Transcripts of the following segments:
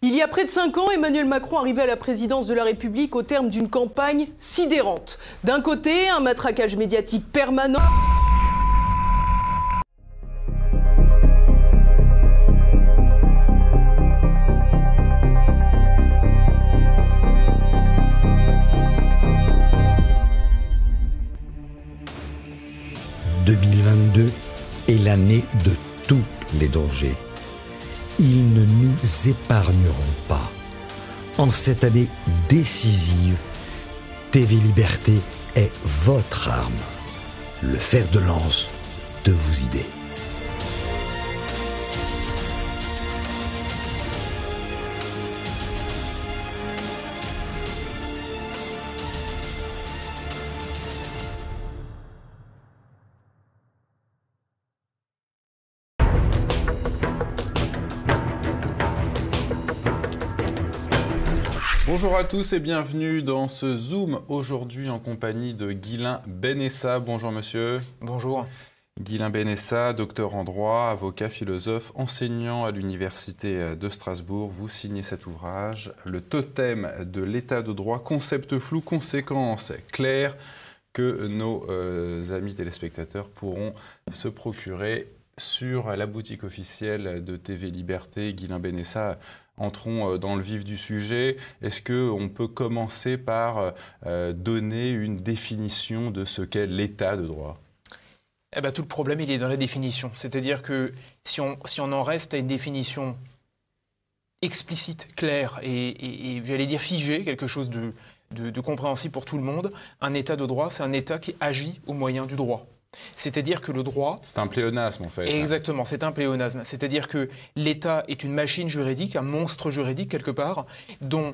Il y a près de cinq ans, Emmanuel Macron arrivait à la présidence de la République au terme d'une campagne sidérante. D'un côté, un matraquage médiatique permanent. épargneront pas. En cette année décisive, TV Liberté est votre arme, le fer de lance de vos idées. Bonjour à tous et bienvenue dans ce Zoom aujourd'hui en compagnie de Guilain Benessa. Bonjour monsieur. Bonjour. Guilain Benessa, docteur en droit, avocat, philosophe, enseignant à l'Université de Strasbourg. Vous signez cet ouvrage, Le totem de l'état de droit, concept flou, conséquence claire, que nos euh, amis téléspectateurs pourront se procurer sur la boutique officielle de TV Liberté. Guilain Benessa, entrons euh, dans le vif du sujet. Est-ce qu'on peut commencer par euh, donner une définition de ce qu'est l'état de droit eh ben, Tout le problème, il est dans la définition. C'est-à-dire que si on, si on en reste à une définition explicite, claire et, j'allais dire figée, quelque chose de compréhensible pour tout le monde, un état de droit, c'est un état qui agit au moyen du droit. C'est-à-dire que le droit. C'est un pléonasme, en fait. Exactement, c'est un pléonasme. C'est-à-dire que l'État est une machine juridique, un monstre juridique, quelque part, dont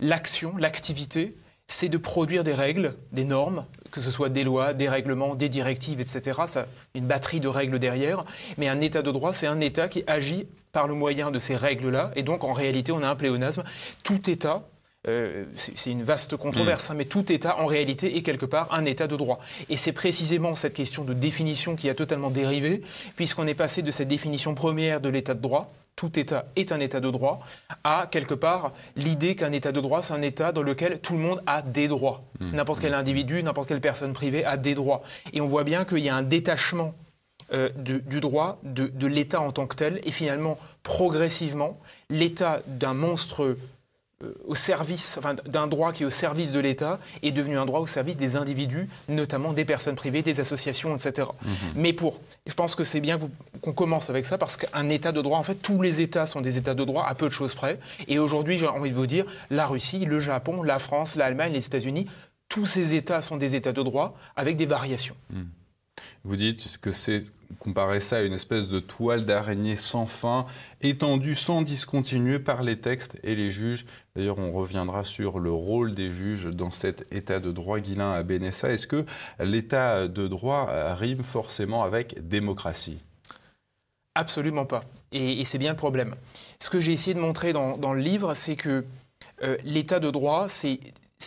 l'action, l'activité, c'est de produire des règles, des normes, que ce soit des lois, des règlements, des directives, etc. Ça, une batterie de règles derrière. Mais un État de droit, c'est un État qui agit par le moyen de ces règles-là. Et donc, en réalité, on a un pléonasme. Tout État euh, c'est une vaste controverse, mm. hein, mais tout État en réalité est quelque part un État de droit. Et c'est précisément cette question de définition qui a totalement dérivé, puisqu'on est passé de cette définition première de l'État de droit, tout État est un État de droit, à quelque part l'idée qu'un État de droit, c'est un État dans lequel tout le monde a des droits. Mm. N'importe quel mm. individu, n'importe quelle personne privée a des droits. Et on voit bien qu'il y a un détachement euh, du droit de, de l'État en tant que tel, et finalement, progressivement, l'État d'un monstre euh, au service, enfin, d'un droit qui est au service de l'État est devenu un droit au service des individus, notamment des personnes privées, des associations, etc. Mhm. Mais pour, je pense que c'est bien qu'on commence avec ça parce qu'un État de droit, en fait, tous les États sont des États de droit à peu de choses près. Et aujourd'hui, j'ai envie de vous dire, la Russie, le Japon, la France, l'Allemagne, les États-Unis, tous ces États sont des États de droit avec des variations. Mhm. Vous dites que c'est comparer ça à une espèce de toile d'araignée sans fin, étendue sans discontinuer par les textes et les juges. D'ailleurs, on reviendra sur le rôle des juges dans cet état de droit guilain à Benessa. Est-ce que l'état de droit rime forcément avec démocratie Absolument pas. Et, c'est bien le problème. Ce que j'ai essayé de montrer dans, le livre, c'est que euh, l'état de droit, c'est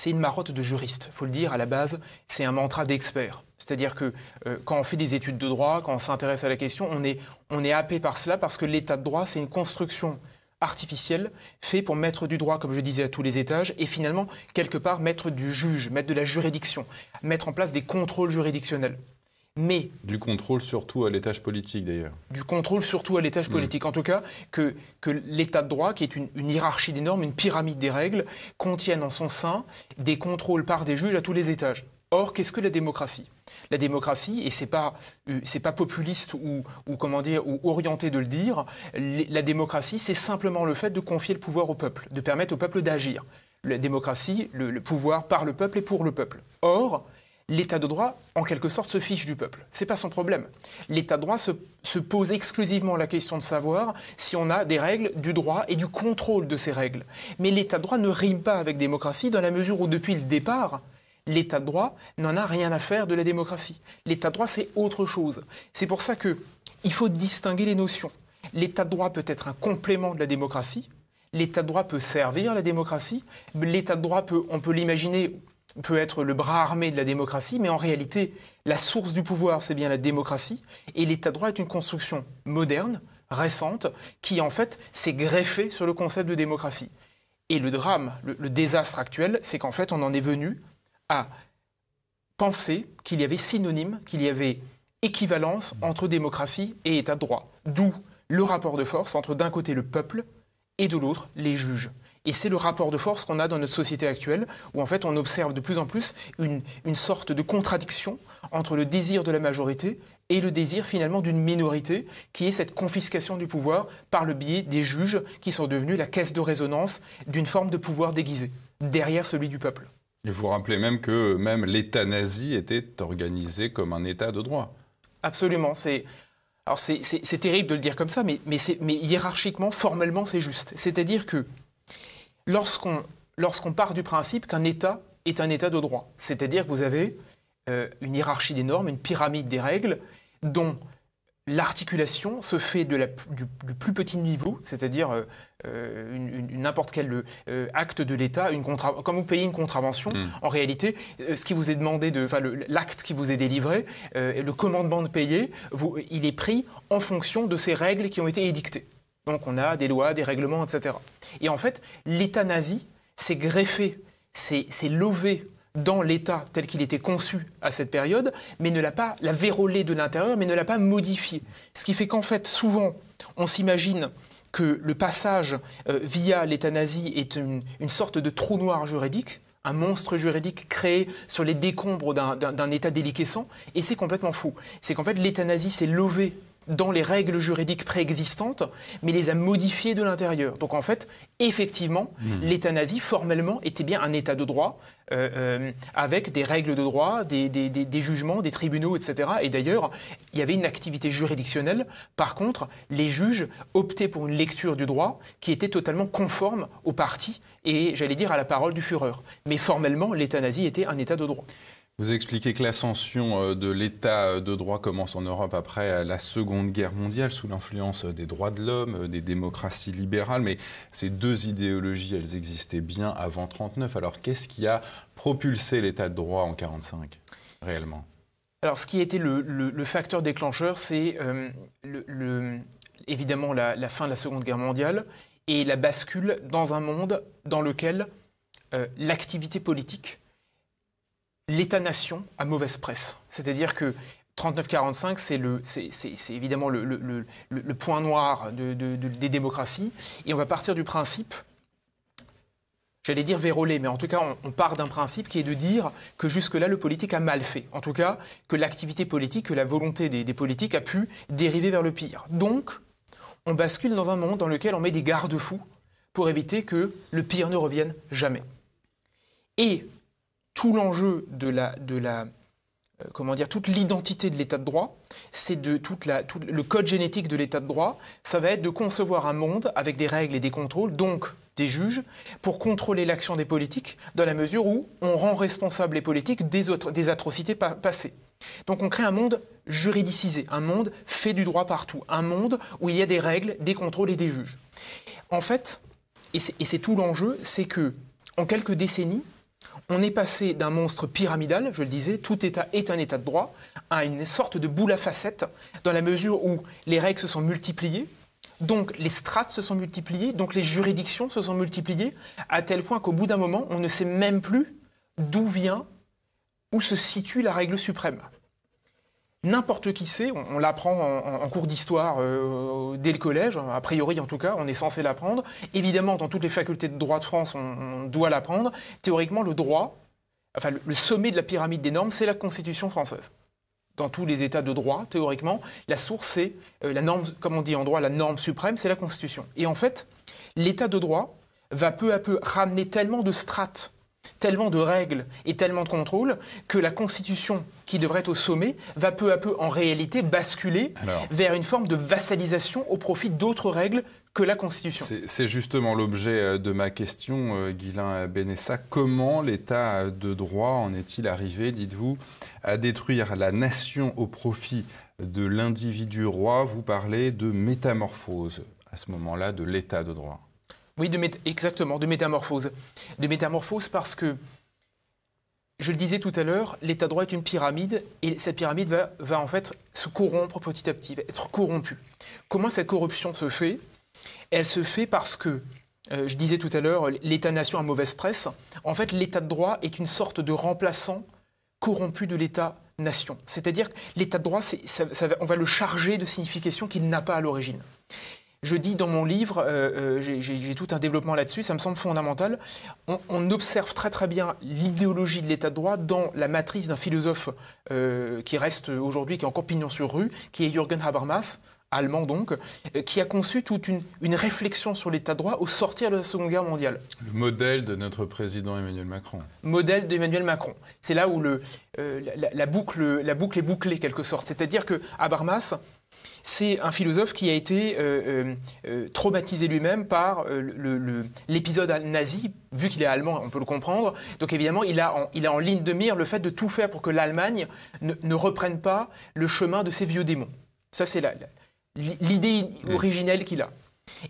une marotte de juriste. Il faut le dire, à la base, c'est un mantra d'expert. C'est-à-dire que euh, quand on fait des études de droit, quand on s'intéresse à la question, on est, happé par cela parce que l'état de droit, c'est une construction artificielle faite pour mettre du droit, comme je disais, à tous les étages, et finalement, quelque part, mettre du juge, mettre de la juridiction, mettre en place des contrôles juridictionnels. Mais, du contrôle surtout à l'étage politique, d'ailleurs. Du contrôle surtout à l'étage mmh. politique. En tout cas, que, l'état de droit, qui est une, une, hiérarchie des normes, une pyramide des règles, contienne en son sein des contrôles par des juges à tous les étages. Or, qu'est-ce que la démocratie La démocratie, et c'est pas euh, pas populiste ou, comment dire ou orienté de le dire, la démocratie, c'est simplement le fait de confier le pouvoir au peuple, de permettre au peuple d'agir. La démocratie, le, pouvoir par le peuple et pour le peuple. Or, L'État de droit, en quelque sorte, se fiche du peuple. Ce n'est pas son problème. L'État de droit se, se, pose exclusivement la question de savoir si on a des règles, du droit et du contrôle de ces règles. Mais l'État de droit ne rime pas avec démocratie dans la mesure où, depuis le départ, L'état de droit n'en a rien à faire de la démocratie. L'état de droit, c'est autre chose. C'est pour ça que il faut distinguer les notions. L'état de droit peut être un complément de la démocratie. L'état de droit peut servir la démocratie. L'état de droit peut, on peut l'imaginer, peut être le bras armé de la démocratie, mais en réalité, la source du pouvoir, c'est bien la démocratie. Et l'état de droit est une construction moderne, récente, qui en fait s'est greffée sur le concept de démocratie. Et le drame, le désastre actuel, c'est qu'en fait, on en est venu à penser qu'il y avait synonyme, qu'il y avait équivalence mm. entre démocratie et État de droit. D'où le rapport de force entre d'un côté le peuple et de l'autre les juges. Et c'est le rapport de force qu'on a dans notre société actuelle, où en fait on observe de plus en plus une, une sorte de contradiction entre le désir de la majorité et le désir finalement d'une minorité, qui est cette confiscation du pouvoir par le biais des juges qui sont devenus la caisse de résonance d'une forme de pouvoir déguisé, derrière celui du peuple. Et vous rappelez même que même l'État nazi était organisé comme un État de droit. Absolument. C'est alors c'est terrible de le dire comme ça, mais, mais, mais hiérarchiquement, formellement, c'est juste. C'est-à-dire que lorsqu'on lorsqu'on part du principe qu'un État est un État de droit, c'est-à-dire que vous avez euh, une hiérarchie des normes, une pyramide des règles, dont l'articulation se fait de la, du, plus petit niveau, c'est-à-dire euh, euh, n'importe quel euh, acte de l'État, une quand vous payez une contravention, hmm. en réalité, ce qui vous est demandé, de, l'acte qui vous est délivré, le commandement de payer, il est pris en fonction de ces règles qui ont été édictées. Donc on a des lois, des règlements, etc. Et en fait, l'État nazi s'est greffé, s'est, s'est lové dans l'état tel qu'il était conçu à cette période, mais ne l'a pas, l'a vérolé de l'intérieur, mais ne l'a pas modifié. Ce qui fait qu'en fait, souvent, on s'imagine que le passage euh, via l'euthanasie est une, sorte de trou noir juridique, un monstre juridique créé sur les décombres d'un État déliquescent, et c'est complètement fou. C'est qu'en fait, l'euthanasie s'est levé dans les règles juridiques préexistantes, mais les a modifiées de l'intérieur. Donc en fait, effectivement, hmm. l'État nazi, formellement, était bien un État de droit, euh, euh, avec des règles de droit, des, des, jugements, des tribunaux, etc. Et d'ailleurs, il y avait une activité juridictionnelle. Par contre, les juges optaient pour une lecture du droit qui était totalement conforme au parti et, j'allais dire, à la parole du Führer. Mais formellement, l'État nazi était un État de droit. Vous expliquez que l'ascension euh, de l'État euh, de droit commence en Europe après euh, la Seconde Guerre mondiale sous l'influence des droits de l'homme, des démocraties libérales, mais ces deux idéologies, elles existaient bien avant 1939. Alors qu'est-ce qui a propulsé l'État de droit en 1945 réellement alors, ce qui était le, le, facteur déclencheur, c'est évidemment la, fin de la Seconde Guerre mondiale et la bascule dans un monde dans lequel l'activité politique l'État-nation à mauvaise presse. C'est-à-dire que 39-45, c'est le, évidemment le, point noir des démocraties. Et on va partir du principe, j'allais dire vérolé, mais en tout cas, on, part d'un principe qui est de dire que jusque-là, le politique a mal fait. En tout cas, que l'activité politique, que la volonté des, des politiques a pu dériver vers le pire. Donc, on bascule dans un monde dans lequel on met des garde-fous pour éviter que le pire ne revienne jamais. Et tout l'enjeu de la, euh, comment dire, toute l'identité de l'état de droit, c'est de toute tout le code génétique de l'état de droit, ça va être de concevoir un monde avec des règles et des contrôles, donc des juges, pour contrôler l'action des politiques, dans la mesure où on rend responsable les politiques des, des atrocités passées. Donc on crée un monde juridicisé, un monde fait du droit partout, un monde où il y a des règles, des contrôles et des juges. En fait, et c'est tout l'enjeu, c'est que en quelques décennies, on est passé d'un monstre pyramidal, je le disais, tout État est un État de droit, à une sorte de boule à facettes, dans la mesure où les règles se sont multipliées, donc les strates se sont multipliées, donc les juridictions se sont multipliées, à tel point qu'au bout d'un moment, on ne sait même plus d'où vient, où se situe la règle suprême. N'importe qui sait, on, l'apprend en, cours d'histoire euh, dès le collège, hein, a priori en tout cas, on est censé l'apprendre. Évidemment, dans toutes les facultés de droit de France, on, doit l'apprendre. Théoriquement, le droit, enfin le sommet de la pyramide des normes, c'est la Constitution française. Dans tous les États de droit, théoriquement, la source, c'est euh, la norme, comme on dit en droit, la norme suprême, c'est la Constitution. Et en fait, l'État de droit va peu à peu ramener tellement de strates, tellement de règles et tellement de contrôles que la Constitution qui devrait être au sommet, va peu à peu en réalité basculer vers une forme de vassalisation au profit d'autres règles que la Constitution. C'est justement l'objet euh, de ma question, euh, Guilain Benessa. Comment l'État de droit en est-il arrivé, dites-vous, à détruire la nation au profit de l'individu roi Vous parlez de métamorphose, à ce moment-là, de l'État de droit. Oui, de exactement, de métamorphose. De métamorphose parce que je le disais tout à l'heure, l'état droit est une pyramide et cette pyramide va, en fait se corrompre petit à petit, être corrompue. Comment cette corruption se fait Elle se fait parce que, euh, je disais tout à l'heure, l'État-nation a mauvaise presse. En fait, l'état de droit est une sorte de remplaçant corrompu de l'État-nation. C'est-à-dire que l'état de droit, on va le charger de significations qu'il n'a pas à l'origine. Je dis dans mon livre, euh, euh, j'ai tout un développement là-dessus, ça me semble fondamental. On, observe très très bien l'idéologie de l'État de droit dans la matrice d'un philosophe euh, qui reste aujourd'hui, qui est encore pignon sur rue, qui est Jürgen Habermas, allemand donc, euh, qui a conçu toute une, réflexion sur l'état de droit au sortir de la Seconde Guerre mondiale. Le modèle de notre président Emmanuel Macron. Modèle d'Emmanuel Macron. C'est là où le, euh, la, boucle, la boucle est bouclée, quelque sorte. C'est-à-dire que Habermas, c'est un philosophe qui a été euh, traumatisé lui-même par l'épisode nazi, vu qu'il est allemand, on peut le comprendre. Donc évidemment, il a en, il a en ligne de mire le fait de tout faire pour que l'Allemagne ne, reprenne pas le chemin de ses vieux démons. Ça, c'est là l'idée originelle qu'il a.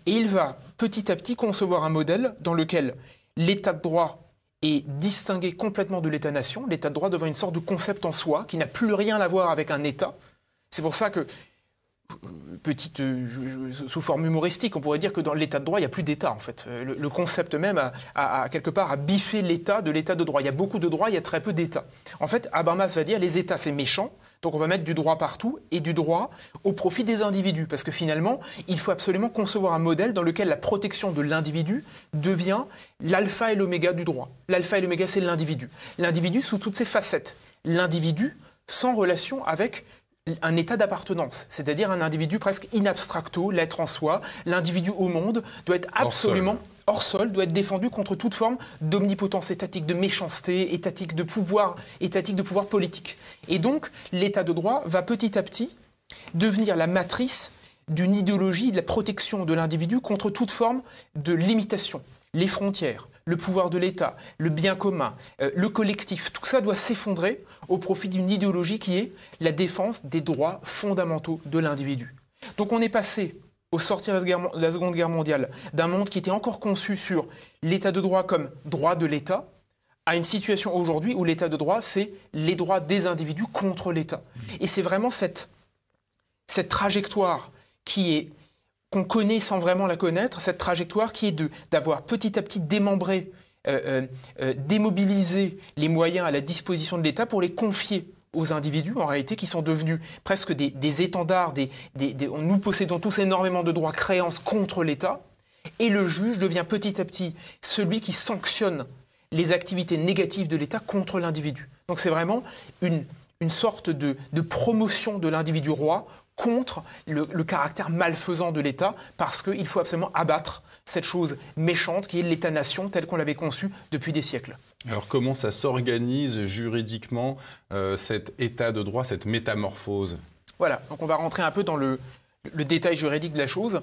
Et il va petit à petit concevoir un modèle dans lequel l'état de droit est distingué complètement de l'état-nation, l'état de droit devant une sorte de concept en soi qui n'a plus rien à voir avec un état. C'est pour ça que petite, euh, sous forme humoristique, on pourrait dire que dans l'état de droit, il n'y a plus d'État, en fait. Euh, le, concept même, a, quelque part, a biffé l'État de l'état de droit. Il y a beaucoup de droits, il y a très peu d'États. En fait, Habermas va dire, les États, c'est méchant, donc on va mettre du droit partout, et du droit au profit des individus, parce que finalement, il faut absolument concevoir un modèle dans lequel la protection de l'individu devient l'alpha et l'oméga du droit. L'alpha et l'oméga, c'est l'individu. L'individu sous toutes ses facettes. L'individu sans relation avec un état d'appartenance, c'est-à-dire un individu presque inabstracto, l'être en soi, l'individu au monde doit être absolument hors sol, doit être défendu contre toute forme d'omnipotence étatique, de méchanceté étatique, de pouvoir étatique, de pouvoir politique. Et donc l'état de droit va petit à petit devenir la matrice d'une idéologie de la protection de l'individu contre toute forme de limitation, les frontières, le pouvoir de l'État, le bien commun, euh, le collectif, tout ça doit s'effondrer au profit d'une idéologie qui est la défense des droits fondamentaux de l'individu. Donc on est passé au sortir de la Seconde Guerre mondiale d'un monde qui était encore conçu sur l'État de droit comme droit de l'État, à une situation aujourd'hui où l'État de droit, c'est les droits des individus contre l'État. Et c'est vraiment cette, cette trajectoire qui est qu'on connaît sans vraiment la connaître, cette trajectoire qui est de d'avoir petit à petit démembré, euh, euh, euh, démobilisé les moyens à la disposition de l'État pour les confier aux individus, en réalité, qui sont devenus presque des, étendards, des, nous possédons tous énormément de droits créances contre l'État, et le juge devient petit à petit celui qui sanctionne les activités négatives de l'État contre l'individu. Donc c'est vraiment une, sorte de, de promotion de l'individu roi contre le, caractère malfaisant de l'État, parce qu'il faut absolument abattre cette chose méchante qui est l'État-nation tel qu'on l'avait conçue depuis des siècles. Alors comment ça s'organise juridiquement euh, cet état de droit, cette métamorphose Voilà, donc on va rentrer un peu dans le, le détail juridique de la chose.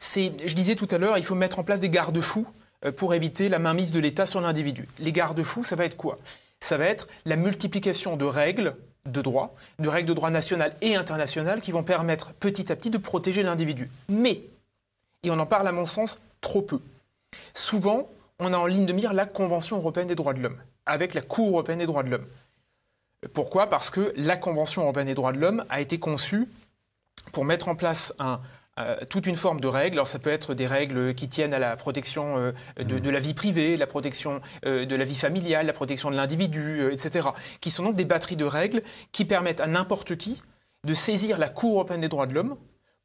C'est, je disais tout à l'heure, il faut mettre en place des garde-fous euh, pour éviter la mainmise de l'État sur l'individu. Les garde-fous, ça va être quoi Ça va être la multiplication de règles de droit, de règles de droit nationales et internationales qui vont permettre petit à petit de protéger l'individu. Mais, et on en parle à mon sens trop peu, souvent on a en ligne de mire la Convention européenne des droits de l'homme, avec la Cour européenne des droits de l'homme. Pourquoi Parce que la Convention européenne des droits de l'homme a été conçue pour mettre en place un euh, toute une forme de règles. Alors ça peut être des règles qui tiennent à la protection euh, mmh. de, la vie privée, la protection euh, de la vie familiale, la protection de l'individu, etc. Qui sont donc des batteries de règles qui permettent à n'importe qui de saisir la Cour européenne des droits de l'homme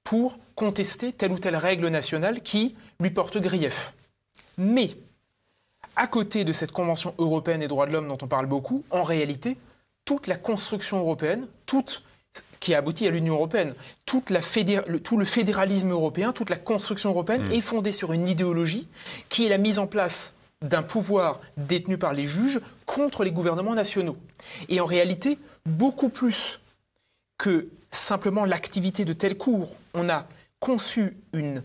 pour contester telle ou telle règle nationale qui lui porte grief. Mais à côté de cette Convention européenne des droits de l'homme dont on parle beaucoup, en réalité, toute la construction européenne, toute qui a abouti à l'Union européenne. tout le fédéralisme européen, toute la construction européenne hmm. est fondée sur une idéologie qui est la mise en place d'un pouvoir détenu par les juges contre les gouvernements nationaux. Et en réalité, beaucoup plus que simplement l'activité de telle cours. On a conçu une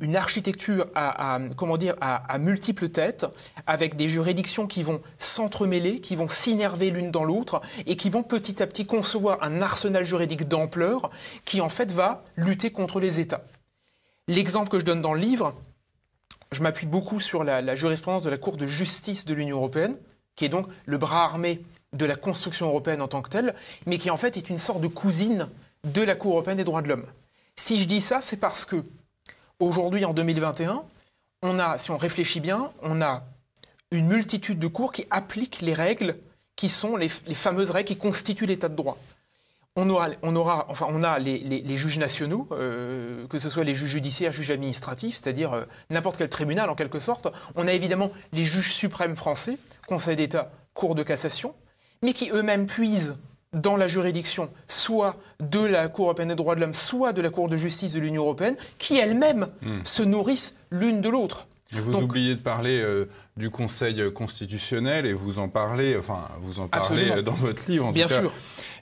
une architecture à, comment dire, à, multiples têtes, avec des juridictions qui vont s'entremêler, qui vont s'innerver l'une dans l'autre, et qui vont petit à petit concevoir un arsenal juridique d'ampleur qui en fait va lutter contre les États. L'exemple que je donne dans le livre, je m'appuie beaucoup sur la, la jurisprudence de la Cour de justice de l'Union européenne, qui est donc le bras armé de la construction européenne en tant que telle, mais qui en fait est une sorte de cousine de la Cour européenne des droits de l'homme. Si je dis ça, c'est parce que Aujourd'hui, en 2021, on a, si on réfléchit bien, on a une multitude de cours qui appliquent les règles qui sont les, fameuses règles qui constituent l'état de droit. On aura, enfin, on a les, juges nationaux, euh, que ce soit les juges judiciaires, juges administratifs, c'est-à-dire euh, n'importe quel tribunal en quelque sorte. On a évidemment les juges suprêmes français, Conseil d'État, Cour de cassation, mais qui eux-mêmes puisent dans la juridiction, soit de la Cour européenne des droits de l'homme, soit de la Cour de justice de l'Union européenne, qui elles-mêmes hmm. se nourrissent l'une de l'autre. Vous oubliez de parler euh, du Conseil constitutionnel et vous en parlez, enfin, vous en parlez euh, dans votre livre. En Bien tout cas. sûr.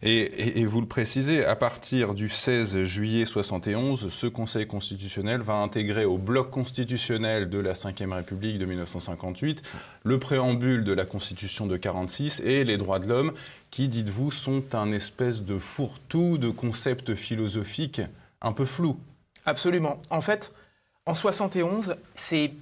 Et, vous le précisez, à partir du 16 juillet 71, ce Conseil constitutionnel va intégrer au bloc constitutionnel de la Ve République de 1958 le préambule de la Constitution de 46 et les droits de l'homme, qui, dites-vous, sont un espèce de fourre-tout de concepts philosophiques un peu flous. Absolument. En fait, en 71, c'est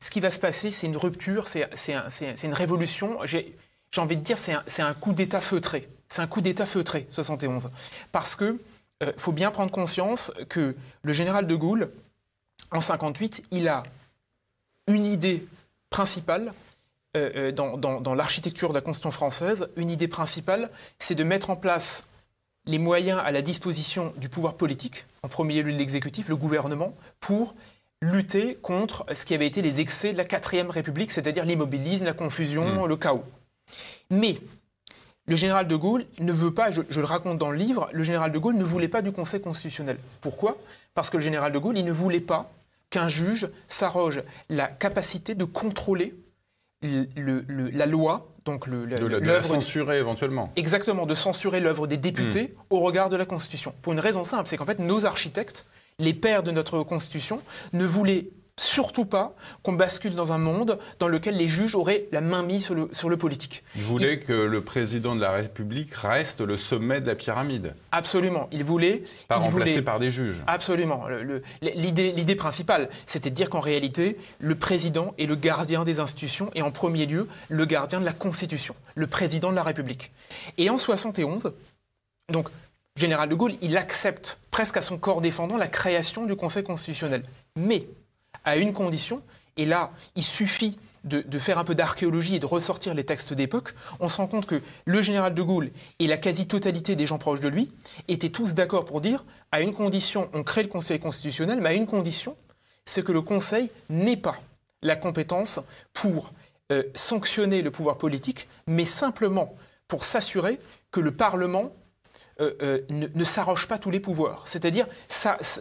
ce qui va se passer, c'est une rupture, c'est une révolution. J'ai envie de dire, c'est un coup d'État feutré. C'est un coup d'État feutré, 71. Parce que euh, faut bien prendre conscience que le général de Gaulle, en 58, il a une idée principale euh, euh, dans, l'architecture de la Constitution française. Une idée principale, c'est de mettre en place les moyens à la disposition du pouvoir politique, en premier lieu de l'exécutif, le gouvernement, pour lutter contre ce qui avait été les excès de la quatrième République, c'est-à-dire l'immobilisme, la confusion, mmh. le chaos. Mais le général de Gaulle ne veut pas, je, le raconte dans le livre, le général de Gaulle ne voulait pas du Conseil constitutionnel. Pourquoi Parce que le général de Gaulle, il ne voulait pas qu'un juge s'arroge la capacité de contrôler la loi, donc l'œuvre. censurer éventuellement. Exactement, de censurer l'œuvre des députés hmm. au regard de la Constitution. Pour une raison simple, c'est qu'en fait, nos architectes, les pères de notre Constitution, ne voulaient surtout pas qu'on bascule dans un monde dans lequel les juges auraient la main mise sur le, sur le politique. Il voulait que le président de la République reste le sommet de la pyramide. Absolument. Il voulait. Pas remplacer par des juges. Absolument. L'idée principale, c'était de dire qu'en réalité, le président est le gardien des institutions et en premier lieu, le gardien de la Constitution, le président de la République. Et en 71, donc, général de Gaulle, il accepte presque à son corps défendant la création du Conseil constitutionnel. Mais à une condition, et là, il suffit de, faire un peu d'archéologie et de ressortir les textes d'époque, on se rend compte que le général de Gaulle et la quasi-totalité des gens proches de lui étaient tous d'accord pour dire, à une condition, on crée le Conseil constitutionnel, mais à une condition, c'est que le Conseil n'ait pas la compétence pour euh, sanctionner le pouvoir politique, mais simplement pour s'assurer que le Parlement euh, euh, ne, s'arroche pas tous les pouvoirs. C'est-à-dire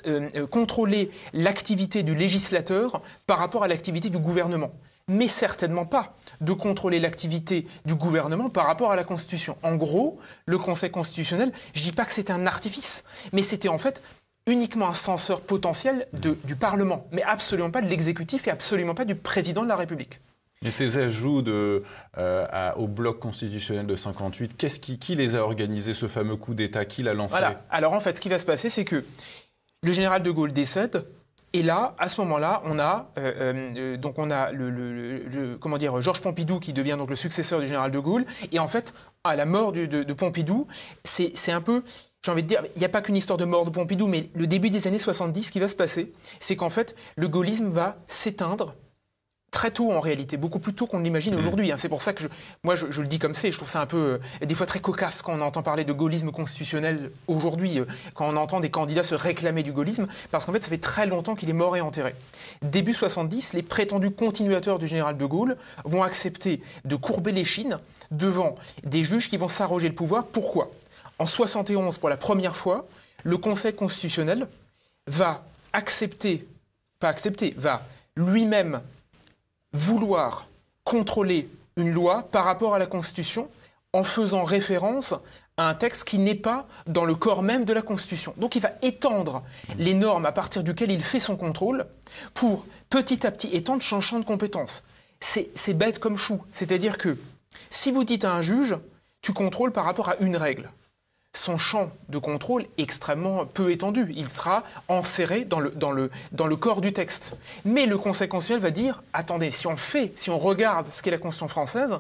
euh, contrôler l'activité du législateur par rapport à l'activité du gouvernement. Mais certainement pas de contrôler l'activité du gouvernement par rapport à la Constitution. En gros, le Conseil constitutionnel, je ne dis pas que c'était un artifice, mais c'était en fait uniquement un censeur potentiel du Parlement, mais absolument pas de l'exécutif et absolument pas du président de la République. – Et ces ajouts euh, au bloc constitutionnel de 58, qu'est-ce qui, les a organisés, ce fameux coup d'État Qui l'a lancé Alors en fait, ce qui va se passer, c'est que le général de Gaulle décède. Et là, à ce moment-là, on a euh, euh, donc on a le, comment dire Georges Pompidou qui devient donc le successeur du général de Gaulle. Et en fait, à la mort de, de, Pompidou, c'est un peu j'ai envie de dire, il n'y a pas qu'une histoire de mort de Pompidou, mais le début des années 70, ce qui va se passer, c'est qu'en fait, le gaullisme va s'éteindre très tôt en réalité, beaucoup plus tôt qu'on l'imagine mm. aujourd'hui. Hein. C'est pour ça que moi je, le dis comme c'est, je trouve ça un peu euh, des fois très cocasse quand on entend parler de gaullisme constitutionnel aujourd'hui, euh, quand on entend des candidats se réclamer du gaullisme, parce qu'en fait ça fait très longtemps qu'il est mort et enterré. Début 70, les prétendus continuateurs du général de Gaulle vont accepter de courber l'échine devant des juges qui vont s'arroger le pouvoir. Pourquoi En 71, pour la première fois, le Conseil constitutionnel va accepter, pas accepter, va lui-même vouloir contrôler une loi par rapport à la Constitution en faisant référence à un texte qui n'est pas dans le corps même de la Constitution. Donc il va étendre les normes à partir duquel il fait son contrôle pour petit à petit étendre son champ de compétences. C'est bête comme chou. C'est-à-dire que si vous dites à un juge, tu contrôles par rapport à une règle, son champ de contrôle extrêmement peu étendu. Il sera enserré dans le, corps du texte. Mais le Conseil constitutionnel va dire, attendez, si on fait, si on regarde ce qu'est la Constitution française,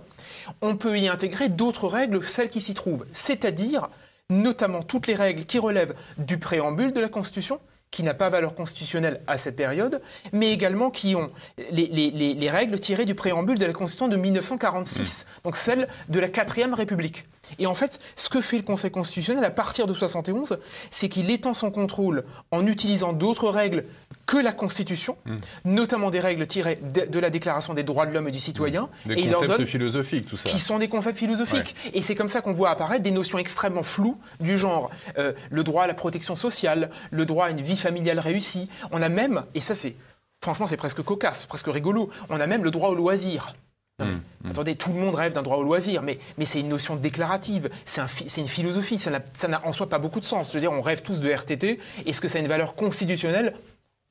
on peut y intégrer d'autres règles celles qui s'y trouvent, c'est-à-dire notamment toutes les règles qui relèvent du préambule de la Constitution, qui n'a pas valeur constitutionnelle à cette période, mais également qui ont les, règles tirées du préambule de la Constitution de 1946, mm. donc celle de la 4ème République. Et en fait, ce que fait le Conseil constitutionnel à partir de 71, c'est qu'il étend son contrôle en utilisant d'autres règles que la Constitution, hmm. notamment des règles tirées de, la Déclaration des droits de l'homme et du citoyen. Hmm. concepts philosophiques, tout ça. Qui sont des concepts philosophiques. Et c'est comme ça qu'on voit apparaître des notions extrêmement floues du genre euh, le droit à la protection sociale, le droit à une vie familiale réussie. On a même, et ça c'est franchement c'est presque cocasse, presque rigolo, on a même le droit au loisir. Hmm. Attendez, tout le monde rêve d'un droit au loisir, mais, mais c'est une notion déclarative, c'est un une philosophie, ça n'a en soi pas beaucoup de sens. Je veux dire, on rêve tous de RTT, est-ce que ça a une valeur constitutionnelle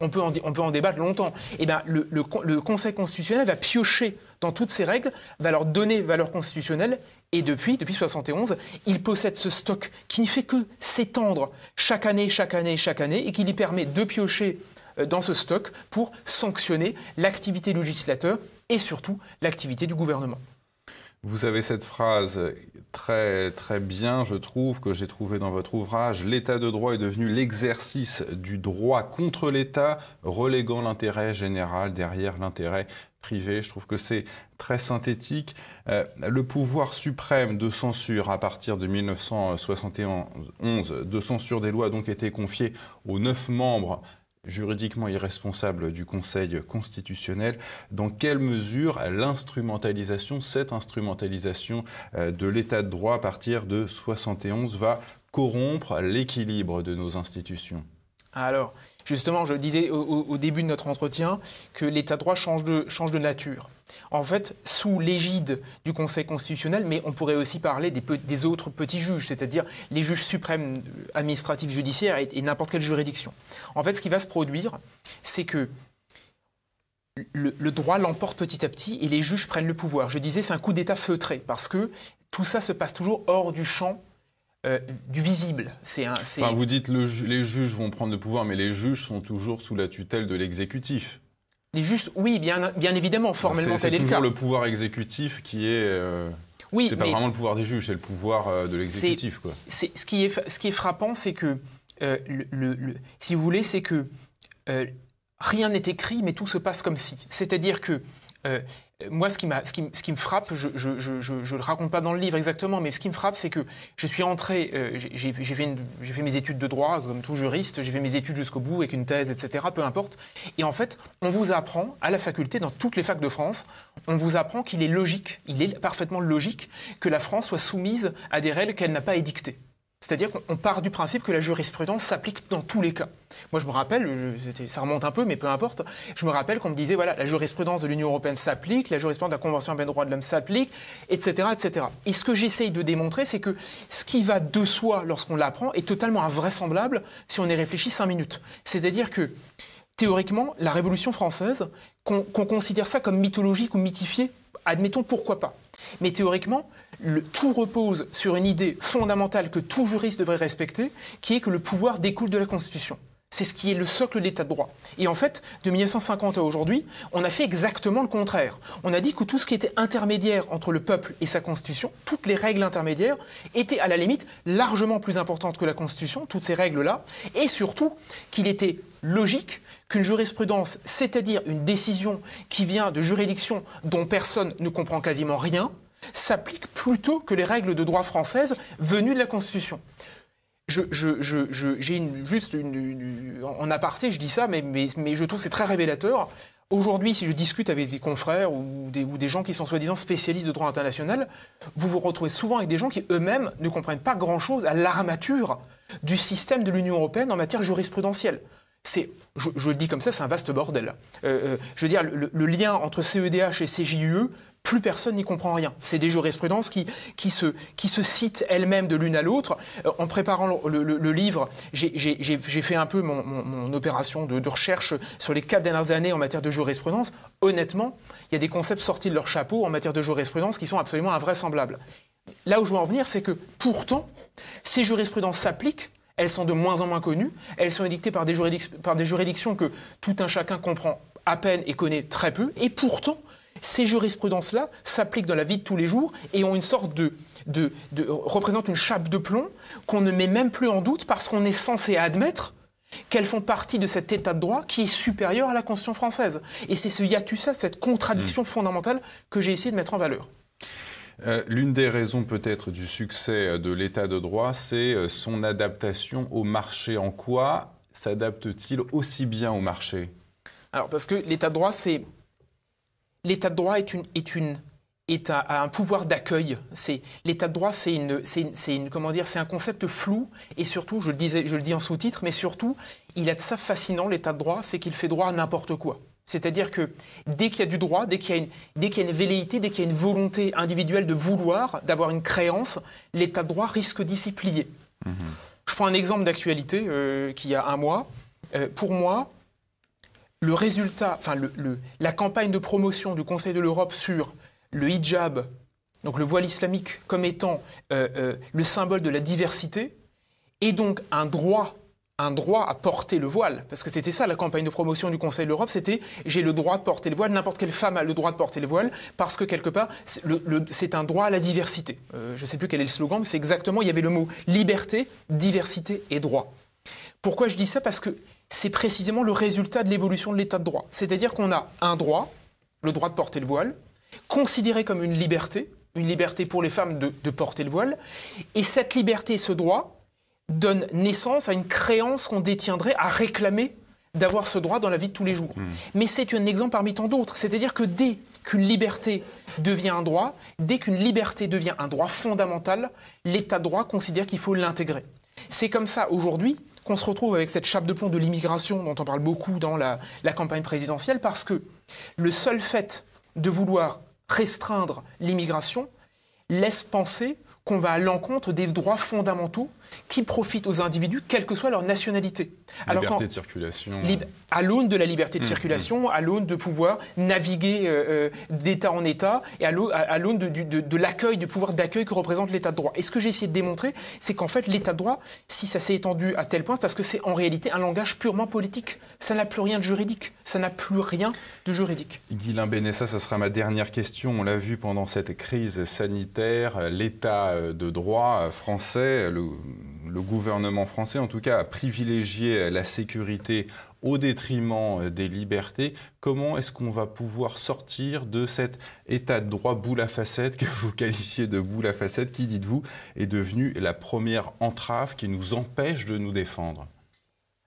on peut, en, débattre longtemps. Et eh ben, le, Conseil constitutionnel va piocher dans toutes ces règles, va leur donner valeur constitutionnelle, et depuis, depuis 71, il possède ce stock qui ne fait que s'étendre chaque année, chaque année, chaque année, et qui lui permet de piocher euh, dans ce stock pour sanctionner l'activité du législateur et surtout l'activité du gouvernement. Vous avez cette phrase très très bien, je trouve, que j'ai trouvée dans votre ouvrage. L'état de droit est devenu l'exercice du droit contre l'État, reléguant l'intérêt général derrière l'intérêt privé. Je trouve que c'est très synthétique. Euh, le pouvoir suprême de censure à partir de 1971 de censure des lois a donc été confié aux neuf membres juridiquement irresponsable du Conseil constitutionnel, dans quelle mesure l'instrumentalisation, cette instrumentalisation euh, de l'état de droit à partir de 71 va corrompre l'équilibre de nos institutions Alors, Justement, je disais au, début de notre entretien que l'état de droit change de, nature. En fait, sous l'égide du Conseil constitutionnel, mais on pourrait aussi parler des, autres petits juges, c'est-à-dire les juges suprêmes administratifs judiciaires et, n'importe quelle juridiction. En fait, ce qui va se produire, c'est que le, le, droit l'emporte petit à petit et les juges prennent le pouvoir. Je disais, c'est un coup d'État feutré parce que tout ça se passe toujours hors du champ euh, du visible. C'est vous dites les juges vont prendre le pouvoir, mais les juges sont toujours sous la tutelle de l'exécutif. Les juges, oui, bien, bien évidemment, formellement, tel le C'est toujours le pouvoir exécutif qui est. Euh, oui, c'est pas vraiment le pouvoir des juges, c'est le pouvoir euh, de l'exécutif. Quoi. C'est, ce, qui est, ce qui est frappant, c'est que, le, si vous voulez, c'est que rien n'est écrit, mais tout se passe comme si. C'est-à-dire que moi, ce qui, me frappe, je ne le raconte pas dans le livre exactement, mais ce qui me frappe, c'est que je suis entré, euh, j'ai fait, fait, mes études de droit, comme tout juriste, j'ai fait mes études jusqu'au bout avec une thèse, etc., peu importe. Et en fait, on vous apprend à la faculté, dans toutes les facs de France, on vous apprend qu'il est logique, il est parfaitement logique que la France soit soumise à des règles qu'elle n'a pas édictées. C'est-à-dire qu'on part du principe que la jurisprudence s'applique dans tous les cas. Moi, je me rappelle, ça remonte un peu, mais peu importe, je me rappelle qu'on me disait, voilà, la jurisprudence de l'Union européenne s'applique, la jurisprudence de la Convention européenne des droits de l'homme s'applique, etc., Et ce que j'essaye de démontrer, c'est que ce qui va de soi lorsqu'on l'apprend est totalement invraisemblable si on y réfléchit cinq minutes. C'est-à-dire que, théoriquement, la Révolution française, qu'on considère ça comme mythologique ou mythifié, admettons pourquoi pas. Mais théoriquement, le, tout repose sur une idée fondamentale que tout juriste devrait respecter, qui est que le pouvoir découle de la Constitution. C'est ce qui est le socle de l'état de droit. Et en fait, de 1950 à aujourd'hui, on a fait exactement le contraire. On a dit que tout ce qui était intermédiaire entre le peuple et sa constitution, toutes les règles intermédiaires, étaient à la limite largement plus importantes que la constitution, toutes ces règles-là, et surtout qu'il était logique qu'une jurisprudence, c'est-à-dire une décision qui vient de juridictions dont personne ne comprend quasiment rien, s'applique plutôt que les règles de droit françaises venues de la constitution je, j'ai je, je, juste une, en aparté, je dis ça, mais, je trouve que c'est très révélateur. Aujourd'hui, si je discute avec des confrères ou des, ou des gens qui sont soi-disant spécialistes de droit international, vous vous retrouvez souvent avec des gens qui eux-mêmes ne comprennent pas grand-chose à l'armature du système de l'Union européenne en matière jurisprudentielle je, le dis comme ça, c'est un vaste bordel. Euh, euh, je veux dire, le, lien entre CEDH et CJUE, plus personne n'y comprend rien. C'est des jurisprudences qui, se, citent elles-mêmes de l'une à l'autre. Euh, en préparant le, livre, j'ai fait un peu mon, opération de, de, recherche sur les quatre dernières années en matière de jurisprudence. Honnêtement, il y a des concepts sortis de leur chapeau en matière de jurisprudence qui sont absolument invraisemblables. Là où je veux en venir, c'est que pourtant, ces jurisprudences s'appliquent elles sont de moins en moins connues, elles sont édictées par des, par des juridictions que tout un chacun comprend à peine et connaît très peu, et pourtant, ces jurisprudences-là s'appliquent dans la vie de tous les jours et ont une sorte de, de, représentent une chape de plomb qu'on ne met même plus en doute parce qu'on est censé admettre qu'elles font partie de cet état de droit qui est supérieur à la Constitution française. Et c'est ce ça », cette contradiction mmh. fondamentale que j'ai essayé de mettre en valeur. Euh, l'une des raisons peut-être du succès euh, de l'état de droit, c'est euh, son adaptation au marché. En quoi s'adapte-t-il aussi bien au marché Alors parce que l'état de droit, c'est l'état de droit est une est un, pouvoir d'accueil. C'est l'état de droit, c'est une, c'est une, comment dire, c'est un concept flou et surtout, je disais, je le dis en sous-titre, mais surtout, il a de ça fascinant l'état de droit, c'est qu'il fait droit à n'importe quoi. C'est-à-dire que dès qu'il y a du droit, dès qu'il y, a une, dès une velléité, dès qu'il y a une volonté individuelle de vouloir, d'avoir une créance, l'état de droit risque d'y plier. Mhm. Je prends un exemple d'actualité euh, qui qu'il y a un mois. Euh, pour moi, le résultat, enfin le, la campagne de promotion du Conseil de l'Europe sur le hijab, donc le voile islamique, comme étant euh, le symbole de la diversité, est donc un droit un droit à porter le voile, parce que c'était ça la campagne de promotion du Conseil de l'Europe, c'était j'ai le droit de porter le voile, n'importe quelle femme a le droit de porter le voile, parce que quelque part, c'est un droit à la diversité. Euh, je ne sais plus quel est le slogan, mais c'est exactement, il y avait le mot liberté, diversité et droit. Pourquoi je dis ça Parce que c'est précisément le résultat de l'évolution de l'état de droit. C'est-à-dire qu'on a un droit, le droit de porter le voile, considéré comme une liberté, une liberté pour les femmes de, de porter le voile, et cette liberté, ce droit, donne naissance à une créance qu'on détiendrait à réclamer d'avoir ce droit dans la vie de tous les jours. Hmm. Mais c'est un exemple parmi tant d'autres. C'est-à-dire que dès qu'une liberté devient un droit, dès qu'une liberté devient un droit fondamental, l'État de droit considère qu'il faut l'intégrer. C'est comme ça aujourd'hui qu'on se retrouve avec cette chape de plomb de l'immigration dont on parle beaucoup dans la campagne présidentielle, parce que le seul fait de vouloir restreindre l'immigration laisse penser qu'on va à l'encontre des droits fondamentaux qui profitent aux individus, quelle que soit leur nationalité. Alors liberté de circulation. à l'aune de la liberté de mmh, circulation, mmh. à l'aune de pouvoir naviguer euh, euh, d'État en État, et à l'aune de, l'accueil, du pouvoir d'accueil que représente l'État de droit. Et ce que j'ai essayé de démontrer, c'est qu'en fait, l'État de droit, si ça s'est étendu à tel point, parce que c'est en réalité un langage purement politique. Ça n'a plus rien de juridique. Ça n'a plus rien de juridique. Guylain Bénessa, ça sera ma dernière question. On l'a vu pendant cette crise sanitaire, l'État euh, de droit français, le gouvernement français, en tout cas, a privilégié la sécurité au détriment euh, des libertés. Comment est-ce qu'on va pouvoir sortir de cet état de droit boule à facette que vous qualifiez de boule à facette, qui, dites-vous, est devenu la première entrave qui nous empêche de nous défendre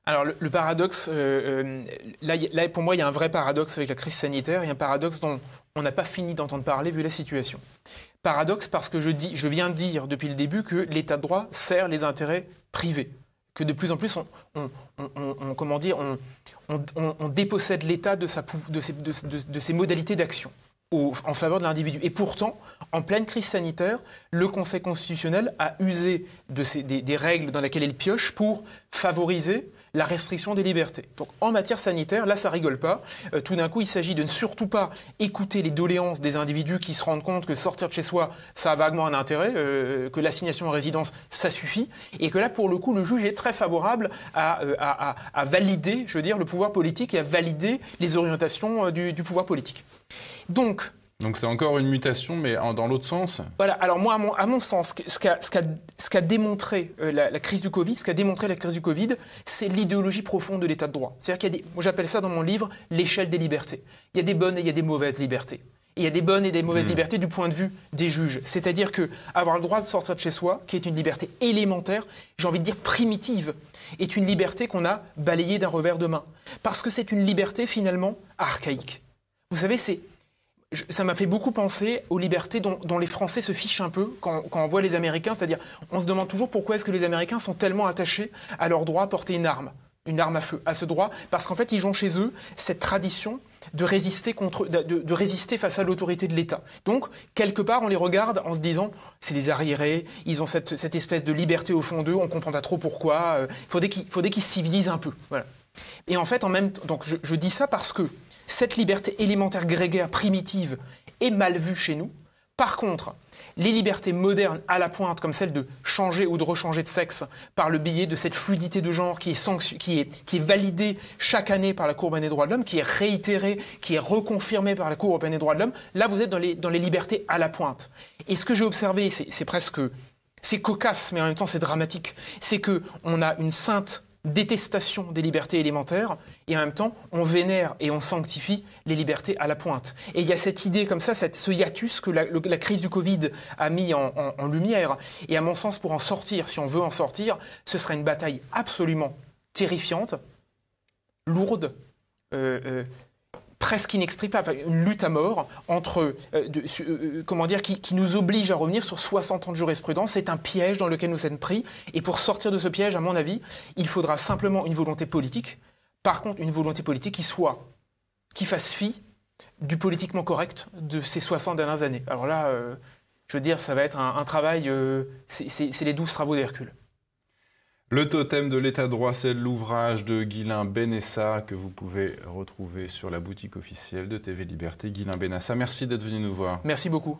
alors le, paradoxe, euh, euh, là, pour moi il y a un vrai paradoxe avec la crise sanitaire et un paradoxe dont on n'a pas fini d'entendre parler vu la situation. Paradoxe parce que je, viens de dire depuis le début que l'état de droit sert les intérêts privés. Que de plus en plus, on, comment dire, on, dépossède l'État de, ses, modalités d'action. en faveur de l'individu. Et pourtant, en pleine crise sanitaire, le Conseil constitutionnel a usé des, des, règles dans lesquelles il pioche pour favoriser la restriction des libertés. Donc en matière sanitaire, là ça rigole pas. Euh, tout d'un coup, il s'agit de ne surtout pas écouter les doléances des individus qui se rendent compte que sortir de chez soi, ça a vaguement un intérêt, euh, que l'assignation en résidence, ça suffit, et que là pour le coup, le juge est très favorable à, euh, valider, je veux dire, le pouvoir politique et à valider les orientations du, du pouvoir politique. Donc, donc c'est encore une mutation, mais dans l'autre sens Voilà, alors moi, à mon, sens, ce qu'a démontré euh, la, crise du Covid, ce qu'a démontré la crise du Covid, c'est l'idéologie profonde de l'état de droit. C'est-à-dire qu'il y a des, moi j'appelle ça dans mon livre l'échelle des libertés. Il y a des bonnes et il y a des mauvaises libertés. Il y a des bonnes et des mauvaises hmm. libertés du point de vue des juges. C'est-à-dire que avoir le droit de sortir de chez soi, qui est une liberté élémentaire, j'ai envie de dire primitive, est une liberté qu'on a balayée d'un revers de main. Parce que c'est une liberté finalement archaïque. Vous savez, c'est ça m'a fait beaucoup penser aux libertés dont, les Français se fichent un peu quand, on voit les Américains. C'est-à-dire, on se demande toujours pourquoi est-ce que les Américains sont tellement attachés à leur droit à porter une arme une arme à feu, à ce droit, parce qu'en fait, ils ont chez eux cette tradition de résister, face à l'autorité de l'État. Donc, quelque part, on les regarde en se disant, c'est des arriérés, ils ont cette, espèce de liberté au fond d'eux, on ne comprend pas trop pourquoi, euh, faudrait il faudrait qu'ils se civilisent un peu. Et en fait, en même temps, donc je dis ça parce que cette liberté élémentaire grégaire primitive est mal vue chez nous. Par contre, les libertés modernes à la pointe, comme celle de changer ou de rechanger de sexe par le biais de cette fluidité de genre qui est, validée chaque année par la Cour européenne des droits de l'homme, qui est réitérée, qui est reconfirmée par la Cour européenne des droits de l'homme, là vous êtes dans les, dans les libertés à la pointe. Et ce que j'ai observé, c'est presque... C'est cocasse, mais en même temps c'est dramatique. C'est que on a une sainte détestation des libertés élémentaires, et en même temps, on vénère et on sanctifie les libertés à la pointe. Et il y a cette idée comme ça, cette, ce hiatus que la, crise du Covid a mis en, lumière. Et à mon sens, pour en sortir, si on veut en sortir, ce sera une bataille absolument terrifiante, lourde, euh, euh presque inextricable, une lutte à mort entre, euh, euh, euh, comment dire, qui, nous oblige à revenir sur 60 ans de jurisprudence. C'est un piège dans lequel nous sommes pris. Et pour sortir de ce piège, à mon avis, il faudra simplement une volonté politique. Par contre, une volonté politique qui soit, qui fasse fi du politiquement correct de ces 60 dernières années. Alors là, je veux dire, ça va être un, travail, c'est les douze travaux d'Hercule. Le totem de l'état de droit, c'est l'ouvrage de Guylain Benessa que vous pouvez retrouver sur la boutique officielle de TV Liberté. Guylain Benessa, merci d'être venu nous voir. Merci beaucoup.